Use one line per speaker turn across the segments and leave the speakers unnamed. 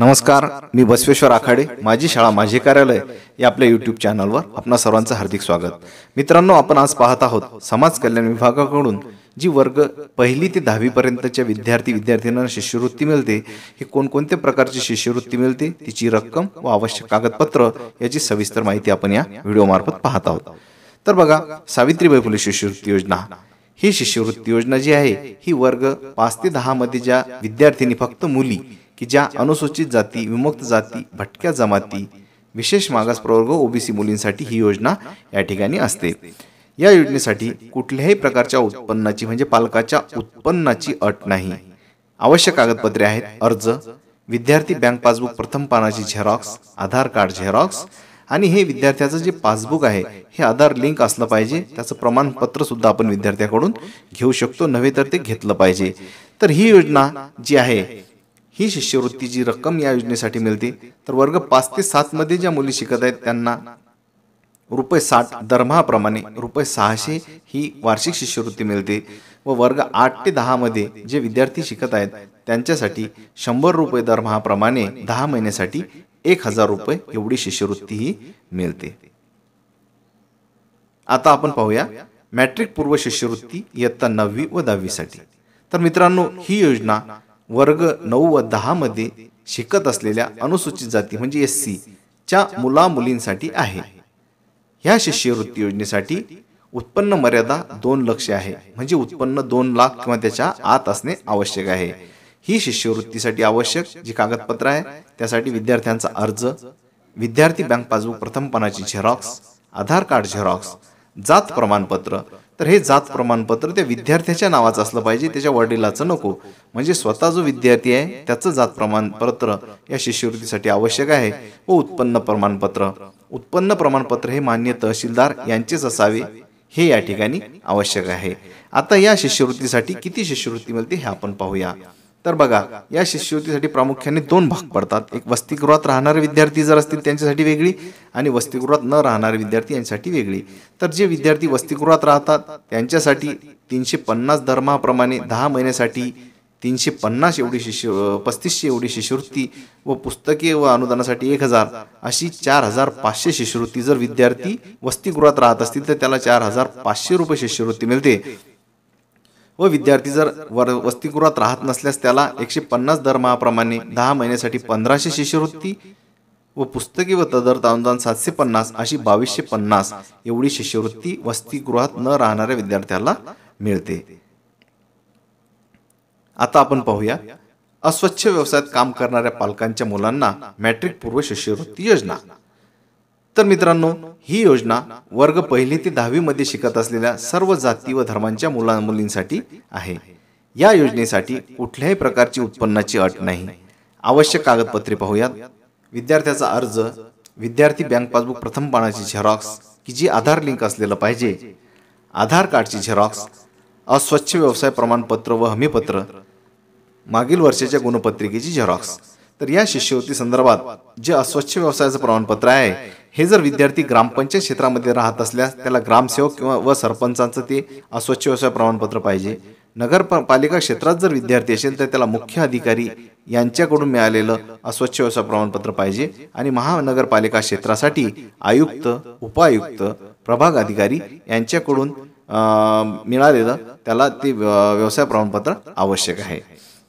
नमस्कार मी बसवेश्वर आखाडे माझी शाळा माझे कार्यालय या आपल्या युट्यूब चॅनलवर आपणा सर्वांचं हार्दिक स्वागत मित्रांनो आपण आज पाहत आहोत समाज कल्याण विभागाकडून जी वर्ग पहिली ते दहावीपर्यंतच्या विद्यार्थी विद्यार्थ्यांना शिष्यवृत्ती मिळते ही कोणकोणत्या प्रकारची शिष्यवृत्ती मिळते तिची रक्कम व आवश्यक कागदपत्र याची सविस्तर माहिती आपण या व्हिडिओमार्फत पाहत आहोत तर बघा सावित्रीबाई फुले शिष्यवृत्ती योजना ही शिष्यवृत्ती योजना जी आहे ही वर्ग पाच ते दहा मध्ये ज्या विद्यार्थ्यांनी फक्त मुली की ज्या अनुसूचित जाती विमुक्त जाती भटक्या जमाती विशेष मागास प्रवर्ग ओबीसी मुलींसाठी ही योजना या ठिकाणी असते या योजनेसाठी कुठल्याही प्रकारच्या उत्पन्नाची म्हणजे पालकाच्या उत्पन्नाची अट नाही आवश्यक कागदपत्रे आहेत अर्ज विद्यार्थी बँक पासबुक प्रथम पानाची झेरॉक्स आधार कार्ड झेरॉक्स आणि हे विद्यार्थ्याचं जे पासबुक आहे हे आधार लिंक असलं पाहिजे त्याचं प्रमाणपत्र सुद्धा आपण विद्यार्थ्याकडून घेऊ शकतो नव्हे तर ते घेतलं पाहिजे तर ही योजना जी आहे ही शिष्यवृत्ती जी रक्कम या योजनेसाठी मिळते तर वर्ग पाच ते सात मध्ये ज्या मुली शिकत आहेत त्यांना रुपये साठ दरमहाप्रमाणे रुपये सहाशे ही वार्षिक शिष्यवृत्ती मिळते व वर्ग आठ ते दहा मध्ये जे विद्यार्थी शिकत आहेत त्यांच्यासाठी शंभर रुपये दरमहाप्रमाणे दहा महिन्यासाठी एक हजार रुपये एवढी शिष्यवृत्ती ही मिळते आता आपण पाहूया मॅट्रिक पूर्व शिष्यवृत्ती इयत्ता नववी व दहावीसाठी तर मित्रांनो ही योजना वर्ग नऊ व मध्ये शिकत असलेल्या अनुसूचित जाती म्हणजे एस सी च्या मुला मुलींसाठी आहे ह्या शिष्यवृत्ती योजनेसाठी उत्पन्न मर्यादा दोन लक्ष आहे म्हणजे उत्पन्न दोन लाख किंवा त्याच्या आत असणे आवश्यक आहे ही शिष्यवृत्तीसाठी आवश्यक जी कागदपत्र आहे त्यासाठी विद्यार्थ्यांचा अर्ज विद्यार्थी बँक पासबुक प्रथमपणाची झेरॉक्स आधार कार्ड झेरॉक्स जात प्रमाणपत्र तर हे जात प्रमाणपत्र त्या विद्यार्थ्याच्या नावाचं असलं पाहिजे त्याच्या वडिलाचं नको म्हणजे स्वतः जो विद्यार्थी आहे त्याचं जात प्रमाणपत्र या शिष्यवृत्तीसाठी आवश्यक आहे व उत्पन्न प्रमाणपत्र उत्पन्न प्रमाणपत्र हे मान्य तहसीलदार यांचेच असावे हे या ठिकाणी आवश्यक आहे आता या शिष्यवृत्तीसाठी किती शिष्यवृत्ती मिळते हे आपण पाहूया तर बघा या शिष्यवृत्तीसाठी प्रामुख्याने दोन भाग पडतात एक वसतिगृहात राहणारे विद्यार्थी जर असतील त्यांच्यासाठी वेगळी आणि वसतिगृहात न राहणारे विद्यार्थी यांच्यासाठी वेगळी तर जे विद्यार्थी वसतिगृहात राहतात त्यांच्यासाठी तीनशे पन्नास दरमहाप्रमाणे दहा महिन्यासाठी तीनशे पन्नास एवढी शिष्य पस्तीसशे एवढी शिष्यवृत्ती व पुस्तके व अनुदानासाठी एक हजार अशी चार हजार पाचशे शिष्यवृत्ती जर विद्यार्थी वसतिगृहात राहत असतील तर त्याला चार हजार पाचशे रुपये शिष्यवृत्ती मिळते व विद्यार्थी जर वर वसतिगृहात राहत नसल्यास त्याला एकशे पन्नास दरमहाप्रमाणे दहा महिन्यासाठी पंधराशे शिष्यवृत्ती व पुस्तके व तदर अनुदान सातशे पन्नास अशी बावीसशे पन्नास एवढी शिष्यवृत्ती वसतिगृहात न राहणाऱ्या विद्यार्थ्याला मिळते आता आपण पाहूया अस्वच्छ व्यवसायात काम करणाऱ्या पालकांच्या मुलांना मॅट्रिक पूर्व शिष्यवृत्ती योजना तर मित्रांनो ही योजना वर्ग पहिली ते मध्ये शिकत असलेल्या सर्व जाती व धर्मांच्या मुला मुलींसाठी आहे या योजनेसाठी कुठल्याही प्रकारची उत्पन्नाची अट नाही आवश्यक कागदपत्रे पाहूयात विद्यार्थ्याचा अर्ज विद्यार्थी बँक पासबुक प्रथम पानाची झेरॉक्स की जी आधार लिंक असलेलं पाहिजे आधार कार्डची झेरॉक्स अस्वच्छ व्यवसाय प्रमाणपत्र व हमीपत्र मागील वर्षाच्या गुणपत्रिकेची झेरॉक्स तर या शिष्यवृत्ती संदर्भात जे अस्वच्छ व्यवसायाचं प्रमाणपत्र आहे हे जर विद्यार्थी ग्रामपंचायत क्षेत्रामध्ये राहत असल्यास त्याला ग्रामसेवक किंवा व सरपंचांचं ते अस्वच्छ व्यवसाय प्रमाणपत्र पाहिजे नगर पालिका क्षेत्रात जर विद्यार्थी असेल तर त्याला मुख्य अधिकारी यांच्याकडून मिळालेलं अस्वच्छ व्यवसाय प्रमाणपत्र पाहिजे आणि महानगरपालिका क्षेत्रासाठी आयुक्त उपायुक्त प्रभाग अधिकारी यांच्याकडून मिळालेलं त्याला ते व्यवसाय प्रमाणपत्र आवश्यक आहे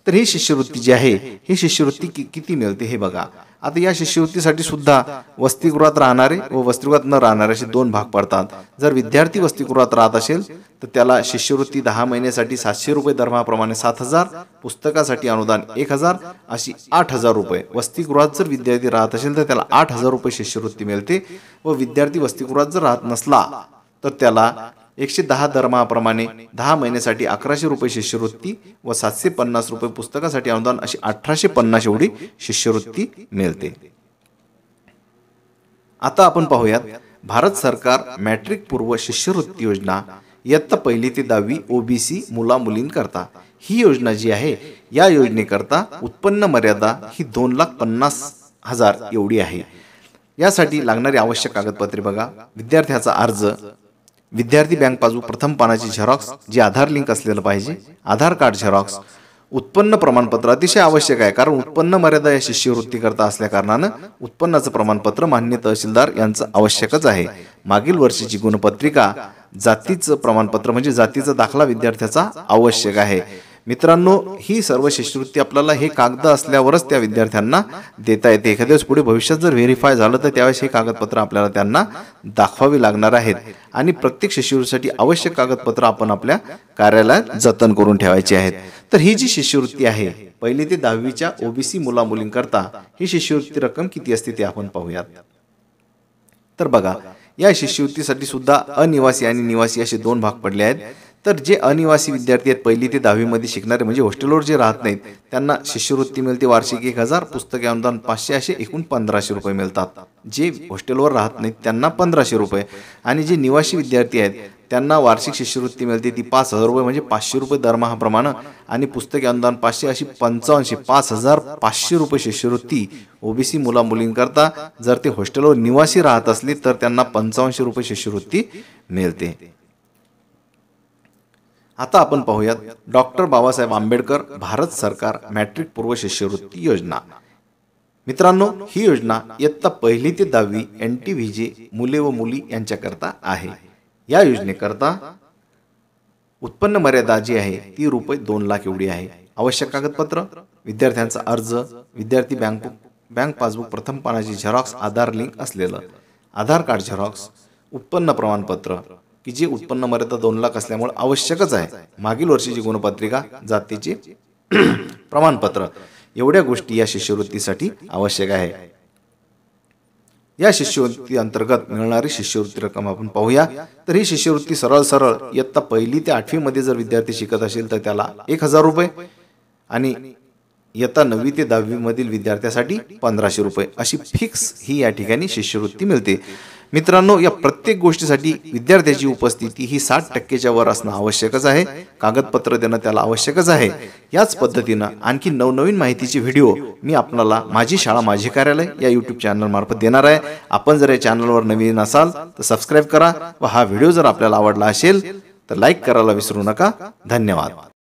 तर ही शिष्यवृत्ती जी आहे ही शिष्यवृत्ती किती मिळते हे बघा आता या शिष्यवृत्तीसाठी सुद्धा वसतिगृहात राहणारे व वस्तीगृहात न राहणारे असे दोन भाग पडतात जर विद्यार्थी वसतिगृहात राहत असेल तर त्याला शिष्यवृत्ती दहा महिन्यासाठी सातशे रुपये दरमहाप्रमाणे सात हजार पुस्तकासाठी अनुदान एक हजार अशी आठ हजार रुपये वसतिगृहात जर विद्यार्थी राहत असेल तर त्याला आठ हजार रुपये शिष्यवृत्ती मिळते व विद्यार्थी वसतिगृहात जर राहत नसला तर त्याला एकशे दहा दरमहाप्रमाणे दहा महिन्यासाठी अकराशे रुपये शिष्यवृत्ती व सातशे पन्नास रुपये पुस्तकासाठी अनुदान अशी अठराशे पन्नास एवढी शिष्यवृत्ती मिळते आता आपण पाहूयात भारत सरकार मॅट्रिक पूर्व शिष्यवृत्ती योजना इयत्ता पहिली ते दहावी ओबीसी मुला मुलींकरता ही योजना जी आहे या योजनेकरता उत्पन्न मर्यादा ही दोन लाख पन्नास हजार एवढी आहे यासाठी लागणारी आवश्यक कागदपत्रे बघा विद्यार्थ्याचा अर्ज विद्यार्थी बँक पासबुक प्रथम पानाची झेरॉक्स जी आधार लिंक असलेलं पाहिजे आधार कार्ड झेरॉक्स उत्पन्न प्रमाणपत्र अतिशय आवश्यक आहे कारण उत्पन्न मर्यादा या शिष्यवृत्ती करता असल्या कारणानं उत्पन्नाचं प्रमाणपत्र मान्य तहसीलदार यांचं आवश्यकच आहे मागील वर्षीची गुणपत्रिका जातीचं प्रमाणपत्र म्हणजे जातीचा दाखला विद्यार्थ्याचा आवश्यक आहे मित्रांनो ही सर्व शिष्यवृत्ती आपल्याला हे कागद असल्यावरच त्या विद्यार्थ्यांना देता येते एखाद्या पुढे भविष्यात जर व्हेरीफाय झालं तर त्यावेळेस हे कागदपत्र आपल्याला त्यांना दाखवावी लागणार आहेत आणि प्रत्येक शिष्यवृत्तीसाठी आवश्यक कागदपत्र आपण आपल्या कार्यालयात जतन करून ठेवायची आहेत तर ही जी शिष्यवृत्ती आहे पहिली ते दहावीच्या ओबीसी मुला मुलींकरता ही शिष्यवृत्ती रक्कम किती असते ते आपण पाहूयात तर बघा या शिष्यवृत्तीसाठी सुद्धा अनिवासी आणि निवासी असे दोन भाग पडले आहेत तर जे अनिवासी विद्यार्थी आहेत पहिली ते दहावीमध्ये शिकणारे म्हणजे हॉस्टेलवर जे राहत नाहीत त्यांना शिष्यवृत्ती मिळते वार्षिक एक हजार पुस्तके अनुदान पाचशे असे एकूण पंधराशे रुपये मिळतात जे हॉस्टेलवर राहत नाहीत त्यांना पंधराशे रुपये आणि जे निवासी विद्यार्थी आहेत त्यांना वार्षिक शिष्यवृत्ती मिळते ती पाच हजार रुपये म्हणजे पाचशे रुपये दरमहाप्रमाणे आणि पुस्तके अनुदान पाचशे अशी पंचावन्नशे पाच हजार पाचशे रुपये शिष्यवृत्ती ओबीसी मुला मुलींकरता जर ते हॉस्टेलवर निवासी राहत असले तर त्यांना पंचावन्नशे रुपये शिष्यवृत्ती मिळते आता आपण पाहूयात डॉक्टर बाबासाहेब आंबेडकर भारत सरकार मॅट्रिक पूर्व शिष्यवृत्ती योजना मित्रांनो ही योजना इयत्ता पहिली ते दहावी एन टी व्ही जे मुले व मुली यांच्याकरता आहे या योजनेकरता उत्पन्न मर्यादा जी आहे ती रुपये दोन लाख एवढी आहे आवश्यक कागदपत्र विद्यार्थ्यांचा अर्ज विद्यार्थी बँक बँक पासबुक प्रथम पानाची झेरॉक्स आधार लिंक असलेलं आधार कार्ड झेरॉक्स उत्पन्न प्रमाणपत्र की जी उत्पन्न मर्यादा दोन लाख असल्यामुळे आवश्यकच आहे मागील वर्षीची गुणपत्रिका जातीची प्रमाणपत्र एवढ्या गोष्टी या शिष्यवृत्तीसाठी आवश्यक आहे या शिष्यवृत्ती अंतर्गत मिळणारी शिष्यवृत्ती रक्कम आपण पाहूया तर ही शिष्यवृत्ती सरळ सरळ इयत्ता पहिली ते आठवी मध्ये जर विद्यार्थी शिकत असेल तर त्याला एक हजार रुपये आणि इयत्ता नववी ते दहावी मधील विद्यार्थ्यासाठी पंधराशे रुपये अशी फिक्स ही या ठिकाणी शिष्यवृत्ती मिळते मित्रांनो या प्रत्येक गोष्टीसाठी विद्यार्थ्याची उपस्थिती ही साठ टक्केच्या वर असणं आवश्यकच आहे कागदपत्र देणं त्याला आवश्यकच आहे याच पद्धतीनं आणखी नवनवीन माहितीचे व्हिडिओ मी आपल्याला माझी शाळा माझे कार्यालय या चॅनल मार्फत देणार आहे आपण जर या चॅनलवर नवीन असाल तर सबस्क्राईब करा व हा व्हिडिओ जर आपल्याला आवडला असेल तर लाईक करायला विसरू नका धन्यवाद